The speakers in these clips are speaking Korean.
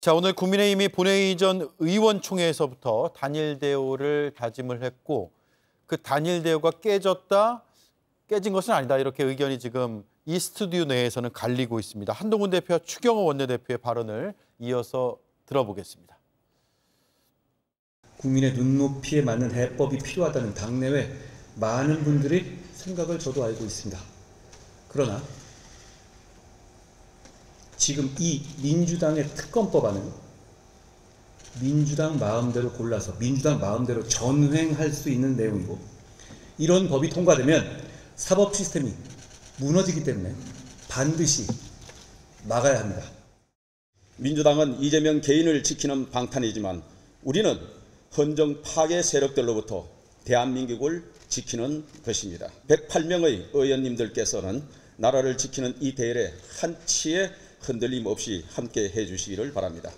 자, 오늘 국민의힘이 본회의 전 의원총회에서부터 단일 대우를 다짐을 했고 그 단일 대우가 깨졌다, 깨진 것은 아니다 이렇게 의견이 지금 이 스튜디오 내에서는 갈리고 있습니다. 한동훈 대표와 추경호 원내대표의 발언을 이어서 들어보겠습니다. 국민의 눈높이에 맞는 해법이 필요하다는 당내외 많은 분들이 생각을 저도 알고 있습니다. 그러나 지금 이 민주당의 특검법안은 민주당 마음대로 골라서 민주당 마음대로 전횡할 수 있는 내용이고 이런 법이 통과되면 사법 시스템이 무너지기 때문에 반드시 막아야 합니다. 민주당은 이재명 개인을 지키는 방탄이지만 우리는 헌정 파괴 세력들로부터 대한민국을 지키는 것입니다. 108명의 의원님들께서는 나라를 지키는 이 대열에 한치의 흔들림 없이 함께 해주시기를 바랍니다.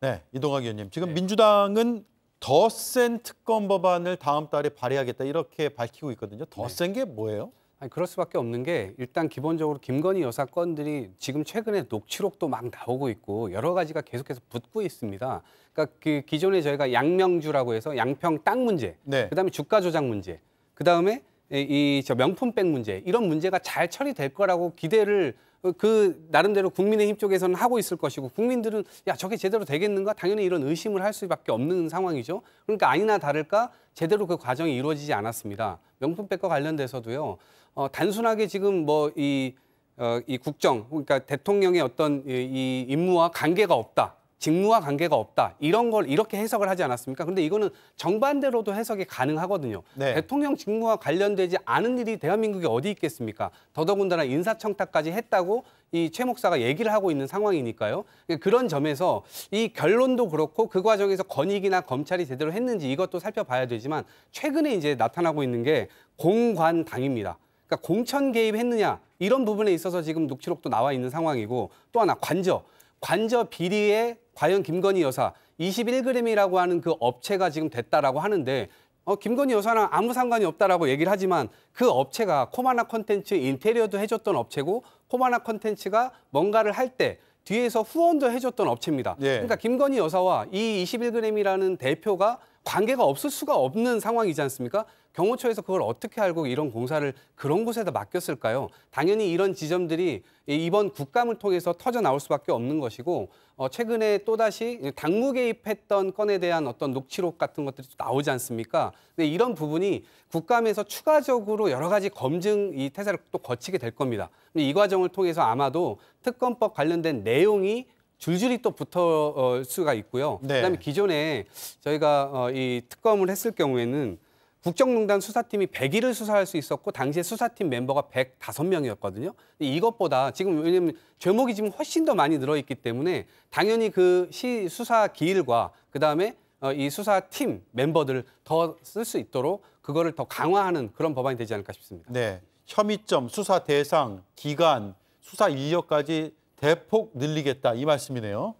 네, 이동학 의원님. 지금 네. 민주당은 더 센 특검 법안을 다음 달에 발의하겠다 이렇게 밝히고 있거든요. 더 센게 네. 뭐예요? 아니 그럴 수밖에 없는 게 일단 기본적으로 김건희 여사 건들이 지금 최근에 녹취록도 막 나오고 있고 여러 가지가 계속해서 붙고 있습니다. 그러니까 그 기존에 저희가 양명주라고 해서 양평 땅 문제, 네. 그다음에 주가 조작 문제, 그다음에 이저 명품백 문제 이런 문제가 잘 처리될 거라고 기대를 어, 그 나름대로 국민의힘 쪽에서는 하고 있을 것이고 국민들은 야 저게 제대로 되겠는가 당연히 이런 의심을 할 수밖에 없는 상황이죠. 그러니까 아니나 다를까 제대로 그 과정이 이루어지지 않았습니다. 명품백과 관련돼서도요. 어, 단순하게 지금 뭐 이 어, 이 국정 그러니까 대통령의 어떤 이, 이 임무와 관계가 없다. 직무와 관계가 없다 이런 걸 이렇게 해석을 하지 않았습니까? 근데 이거는 정반대로도 해석이 가능하거든요. 네. 대통령 직무와 관련되지 않은 일이 대한민국에 어디 있겠습니까? 더더군다나 인사청탁까지 했다고 이 최 목사가 얘기를 하고 있는 상황이니까요. 그런 점에서 이 결론도 그렇고 그 과정에서 권익이나 검찰이 제대로 했는지 이것도 살펴봐야 되지만 최근에 이제 나타나고 있는 게 공관당입니다. 그러니까 공천 개입했느냐 이런 부분에 있어서 지금 녹취록도 나와 있는 상황이고 또 하나 관저 관저 비리에 과연 김건희 여사 2 1그램이라고 하는 그 업체가 지금 됐다라고 하는데 어, 김건희 여사랑 아무 상관이 없다라고 얘기를 하지만 그 업체가 코마나 컨텐츠 인테리어도 해줬던 업체고 코마나 컨텐츠가 뭔가를 할 때 뒤에서 후원도 해줬던 업체입니다. 예. 그러니까 김건희 여사와 이2 1그램이라는 대표가 관계가 없을 수가 없는 상황이지 않습니까? 경호처에서 그걸 어떻게 알고 이런 공사를 그런 곳에다 맡겼을까요? 당연히 이런 지점들이 이번 국감을 통해서 터져 나올 수밖에 없는 것이고 어, 최근에 또다시 당무 개입했던 건에 대한 어떤 녹취록 같은 것들이 나오지 않습니까? 이런 부분이 국감에서 추가적으로 여러 가지 검증 이 태세를 또 거치게 될 겁니다. 이 과정을 통해서 아마도 특검법 관련된 내용이 줄줄이 또 붙을 어, 수가 있고요. 네. 그다음에 기존에 저희가 어, 이 특검을 했을 경우에는 국정농단 수사팀이 100일을 수사할 수 있었고 당시에 수사팀 멤버가 105명이었거든요. 이것보다 지금 왜냐면 죄목이 지금 훨씬 더 많이 늘어있기 때문에 당연히 그 시 수사 기일과 그다음에 어, 이 수사팀 멤버들더 쓸 수 있도록 그거를 더 강화하는 그런 법안이 되지 않을까 싶습니다. 네. 혐의점, 수사 대상, 기간, 수사 인력까지 대폭 늘리겠다 이 말씀이네요.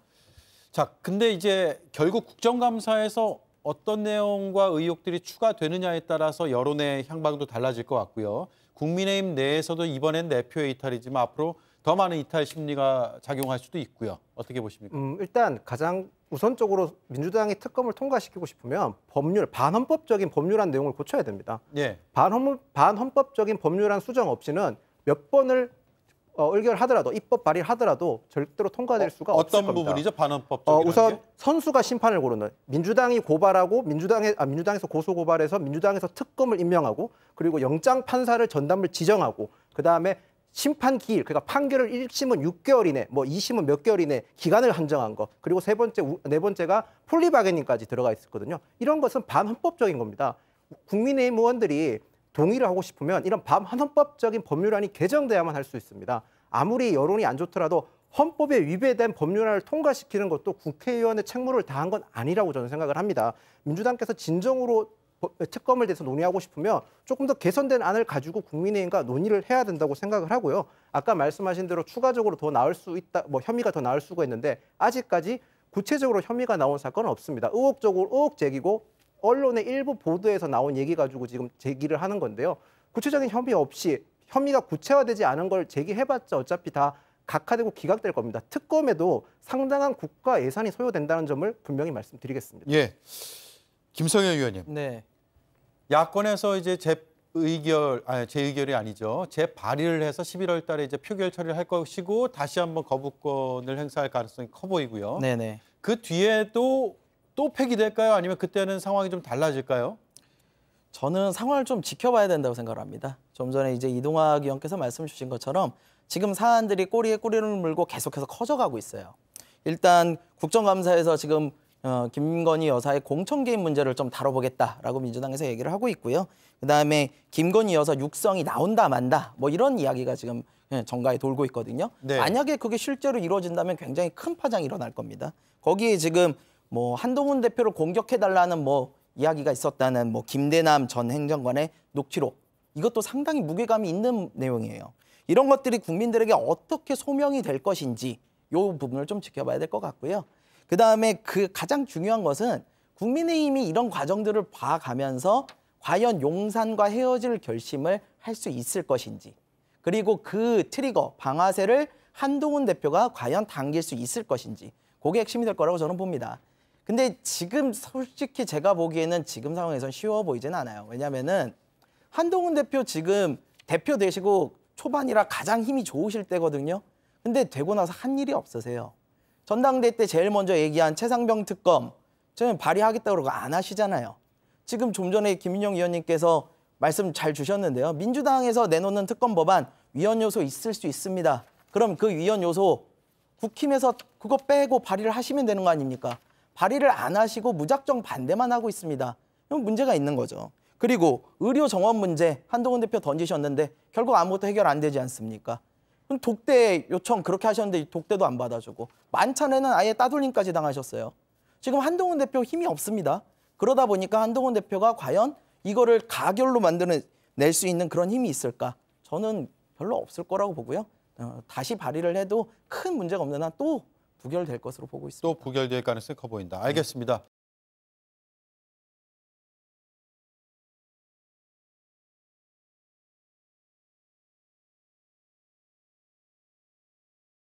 자, 근데 이제 결국 국정감사에서 어떤 내용과 의혹들이 추가되느냐에 따라서 여론의 향방도 달라질 것 같고요. 국민의힘 내에서도 이번엔 내표의 이탈이지만 앞으로 더 많은 이탈 심리가 작용할 수도 있고요. 어떻게 보십니까? 음, 일단 가장 우선적으로 민주당이 특검을 통과시키고 싶으면 법률 반헌법적인 법률안 내용을 고쳐야 됩니다. 예. 반헌 반헌법적인 법률안 수정 없이는 몇 번을 어, 의결하더라도 입법 발의를 하더라도 절대로 통과될 어, 수가 어, 없을 어 겁니다. 부분이죠? 반환법 어, 우선 게? 선수가 심판을 고르는 민주당이 고발하고 민주당에 아, 민주당에서 고소 고발해서 민주당에서 특검을 임명하고 그리고 영장 판사를 전담을 지정하고 그다음에 심판 기일, 그러니까 판결을 1심은 6개월 이내, 뭐 2심은 몇 개월 이내 기간을 한정한 거 그리고 세 번째, 우, 네 번째가 폴리바게닝까지 들어가 있었거든요. 이런 것은 반헌법적인 겁니다. 국민의힘 의원들이 동의를 하고 싶으면 이런 반헌법적인 법률안이 개정돼야만 할 수 있습니다. 아무리 여론이 안 좋더라도 헌법에 위배된 법률안을 통과시키는 것도 국회의원의 책무를 다한 건 아니라고 저는 생각을 합니다. 민주당께서 진정으로 특검을 대해서 논의하고 싶으면 조금 더 개선된 안을 가지고 국민의힘과 논의를 해야 된다고 생각을 하고요. 아까 말씀하신 대로 추가적으로 더 나올 수 있다, 뭐 혐의가 더 나올 수가 있는데 아직까지 구체적으로 혐의가 나온 사건은 없습니다. 의혹적으로 의혹 제기고 언론의 일부 보도에서 나온 얘기 가지고 지금 제기를 하는 건데요. 구체적인 혐의 없이 혐의가 구체화되지 않은 걸 제기해봤자 어차피 다 각하되고 기각될 겁니다. 특검에도 상당한 국가 예산이 소요된다는 점을 분명히 말씀드리겠습니다. 예. 김성현 의원님. 네. 야권에서 이제 재 의결 아니 재 의결이 아니죠. 재 발의를 해서 11월 달에 이제 표결 처리를 할 것이고 다시 한번 거부권을 행사할 가능성이 커 보이고요. 네네. 그 뒤에도 또 폐기될까요? 아니면 그때는 상황이 좀 달라질까요? 저는 상황을 좀 지켜봐야 된다고 생각 합니다. 좀 전에 이제 이동학 의원께서 말씀 주신 것처럼 지금 사안들이 꼬리에 꼬리를 물고 계속해서 커져가고 있어요. 일단 국정감사에서 지금 어, 김건희 여사의 공천 개입 문제를 좀 다뤄보겠다라고 민주당에서 얘기를 하고 있고요. 그다음에 김건희 여사 육성이 나온다 만다 뭐 이런 이야기가 지금 예, 정가에 돌고 있거든요. 네. 만약에 그게 실제로 이루어진다면 굉장히 큰 파장이 일어날 겁니다. 거기에 지금 뭐 한동훈 대표를 공격해달라는 뭐 이야기가 있었다는 뭐 김대남 전 행정관의 녹취록 이것도 상당히 무게감이 있는 내용이에요. 이런 것들이 국민들에게 어떻게 소명이 될 것인지 이 부분을 좀 지켜봐야 될 것 같고요. 그다음에 그 가장 중요한 것은 국민의힘이 이런 과정들을 봐가면서 과연 용산과 헤어질 결심을 할 수 있을 것인지 그리고 그 트리거 방아쇠를 한동훈 대표가 과연 당길 수 있을 것인지 그게 핵심이 될 거라고 저는 봅니다. 근데 지금 솔직히 제가 보기에는 지금 상황에선 쉬워 보이진 않아요. 왜냐면은 한동훈 대표 지금 대표 되시고 초반이라 가장 힘이 좋으실 때거든요. 근데 되고 나서 한 일이 없으세요. 전당대회 때 제일 먼저 얘기한 최상병 특검 저는 발의하겠다고 그러고 안 하시잖아요. 지금 좀 전에 김인영 위원님께서 말씀 잘 주셨는데요. 민주당에서 내놓는 특검 법안 위헌 요소 있을 수 있습니다. 그럼 그 위헌 요소 국힘에서 그거 빼고 발의를 하시면 되는 거 아닙니까? 발의를 안 하시고 무작정 반대만 하고 있습니다. 이건 문제가 있는 거죠. 그리고 의료 정원 문제 한동훈 대표 던지셨는데 결국 아무것도 해결 안 되지 않습니까? 그럼 독대 요청 그렇게 하셨는데 독대도 안 받아주고 만찬에는 아예 따돌림까지 당하셨어요. 지금 한동훈 대표 힘이 없습니다. 그러다 보니까 한동훈 대표가 과연 이거를 가결로 만드는 낼 수 있는 그런 힘이 있을까? 저는 별로 없을 거라고 보고요. 어, 다시 발의를 해도 큰 문제가 없는 한또 부결될 것으로 보고 있습니다. 또 부결될 가능성이 커 보인다. 알겠습니다.